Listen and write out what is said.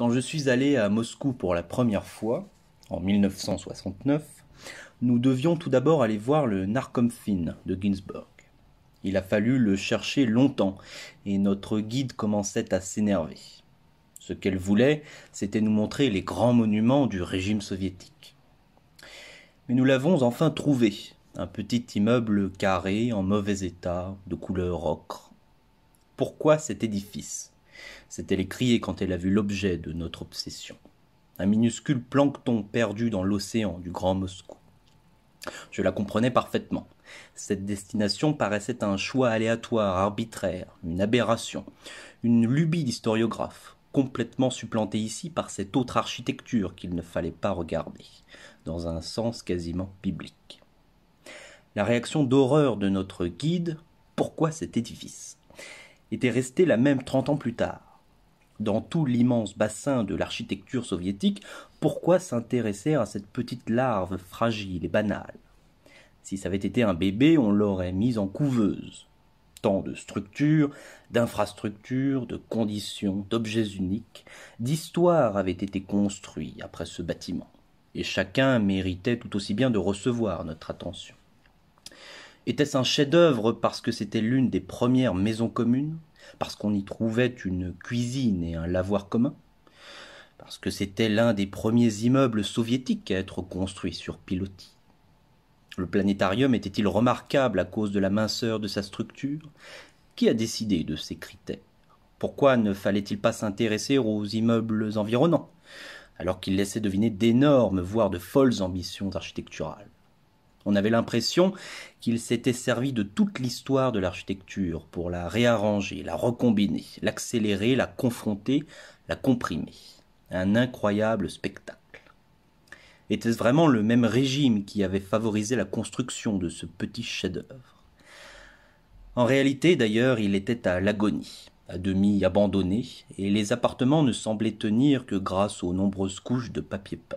Quand je suis allé à Moscou pour la première fois, en 1969, nous devions tout d'abord aller voir le Narcomfin de Ginsburg. Il a fallu le chercher longtemps, et notre guide commençait à s'énerver. Ce qu'elle voulait, c'était nous montrer les grands monuments du régime soviétique. Mais nous l'avons enfin trouvé, un petit immeuble carré en mauvais état, de couleur ocre. Pourquoi cet édifice c'était crier quand elle a vu l'objet de notre obsession. Un minuscule plancton perdu dans l'océan du Grand Moscou. Je la comprenais parfaitement. Cette destination paraissait un choix aléatoire, arbitraire, une aberration, une lubie d'historiographe, complètement supplantée ici par cette autre architecture qu'il ne fallait pas regarder, dans un sens quasiment biblique. La réaction d'horreur de notre guide, pourquoi cet édifice était restée la même trente ans plus tard. Dans tout l'immense bassin de l'architecture soviétique, pourquoi s'intéresser à cette petite larve fragile et banale Si ça avait été un bébé, on l'aurait mise en couveuse. Tant de structures, d'infrastructures, de conditions, d'objets uniques, d'histoires avaient été construits après ce bâtiment, et chacun méritait tout aussi bien de recevoir notre attention. Était-ce un chef-d'œuvre parce que c'était l'une des premières maisons communes Parce qu'on y trouvait une cuisine et un lavoir commun Parce que c'était l'un des premiers immeubles soviétiques à être construit sur pilotis Le planétarium était-il remarquable à cause de la minceur de sa structure Qui a décidé de ces critères Pourquoi ne fallait-il pas s'intéresser aux immeubles environnants alors qu'il laissait deviner d'énormes, voire de folles ambitions architecturales on avait l'impression qu'il s'était servi de toute l'histoire de l'architecture pour la réarranger, la recombiner, l'accélérer, la confronter, la comprimer. Un incroyable spectacle. Était-ce vraiment le même régime qui avait favorisé la construction de ce petit chef-d'œuvre En réalité, d'ailleurs, il était à l'agonie, à demi abandonné, et les appartements ne semblaient tenir que grâce aux nombreuses couches de papier peint.